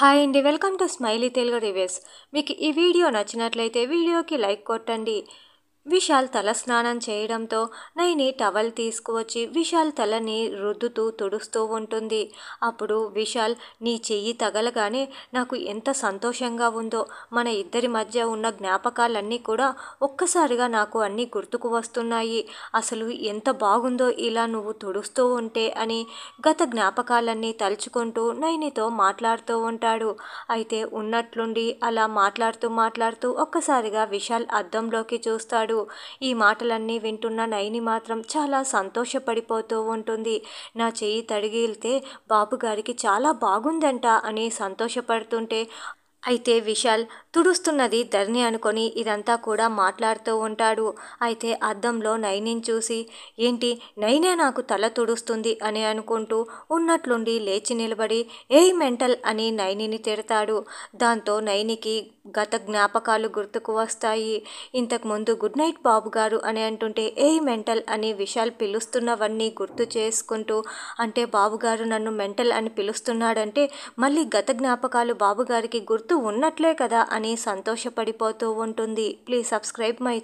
hi అండి welcome to Smiley Telugu reviews మీకు ఈ వీడియో నచ్చినట్లయితే వీడియోకి లైక్ కొట్టండి విశాల్ తల స్నానం చేయడంతో నైని టవల్ తీసుకువచ్చి విశాల్ తలని రుద్దుతూ తుడుస్తూ ఉంటుంది అప్పుడు విశాల్ నీ చెయ్యి తగలగానే నాకు ఎంత సంతోషంగా ఉందో మన ఇద్దరి మధ్య ఉన్న జ్ఞాపకాలన్నీ కూడా ఒక్కసారిగా నాకు అన్నీ గుర్తుకు వస్తున్నాయి అసలు ఎంత బాగుందో ఇలా నువ్వు తుడుస్తూ ఉంటే అని గత జ్ఞాపకాలన్నీ తలుచుకుంటూ నైనితో మాట్లాడుతూ ఉంటాడు అయితే ఉన్నట్లుండి అలా మాట్లాడుతూ మాట్లాడుతూ ఒక్కసారిగా విశాల్ అద్దంలోకి చూస్తాడు అంటాడు ఈ మాటలన్నీ వింటున్న నయని మాత్రం చాలా సంతోషపడిపోతూ ఉంటుంది నా చెయ్యి తడిగిలితే బాబుగారికి చాలా బాగుందంట అని సంతోషపడుతుంటే అయితే విశాల్ తుడుస్తున్నది ధరణి అనుకొని ఇదంతా కూడా మాట్లాడుతూ ఉంటాడు అయితే అద్దంలో నయనిని చూసి ఏంటి నైనే నాకు తల తుడుస్తుంది అని అనుకుంటూ ఉన్నట్లుండి లేచి నిలబడి ఏయ్ మెంటల్ అని నయనిని తిడతాడు దాంతో నయనికి గత జ్ఞాపకాలు గుర్తుకు వస్తాయి ఇంతకుముందు గుడ్ నైట్ బాబు గారు అని అంటుంటే ఏ మెంటల్ అని విశాల్ పిలుస్తున్నవన్నీ గుర్తు చేసుకుంటూ అంటే బాబుగారు నన్ను మెంటల్ అని పిలుస్తున్నాడంటే మళ్ళీ గత జ్ఞాపకాలు బాబుగారికి గుర్తు ఉన్నట్లే కదా అని సంతోషపడిపోతూ ఉంటుంది ప్లీజ్ సబ్స్క్రైబ్ మై